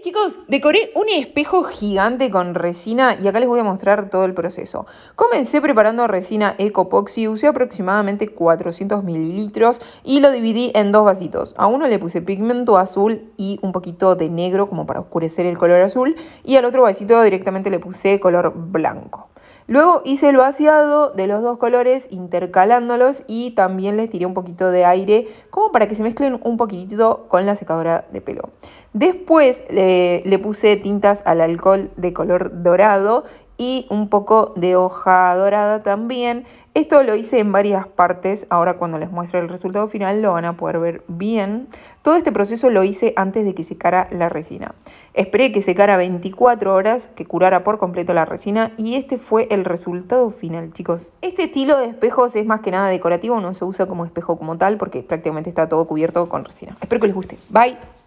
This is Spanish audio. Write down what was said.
chicos, decoré un espejo gigante con resina y acá les voy a mostrar todo el proceso. Comencé preparando resina Ecopoxy, usé aproximadamente 400 mililitros y lo dividí en dos vasitos. A uno le puse pigmento azul y un poquito de negro como para oscurecer el color azul y al otro vasito directamente le puse color blanco. Luego hice el vaciado de los dos colores intercalándolos y también les tiré un poquito de aire como para que se mezclen un poquitito con la secadora de pelo. Después eh, le puse tintas al alcohol de color dorado y un poco de hoja dorada también. Esto lo hice en varias partes, ahora cuando les muestre el resultado final lo van a poder ver bien. Todo este proceso lo hice antes de que secara la resina. Esperé que secara 24 horas, que curara por completo la resina y este fue el resultado final, chicos. Este estilo de espejos es más que nada decorativo, no se usa como espejo como tal porque prácticamente está todo cubierto con resina. Espero que les guste. Bye.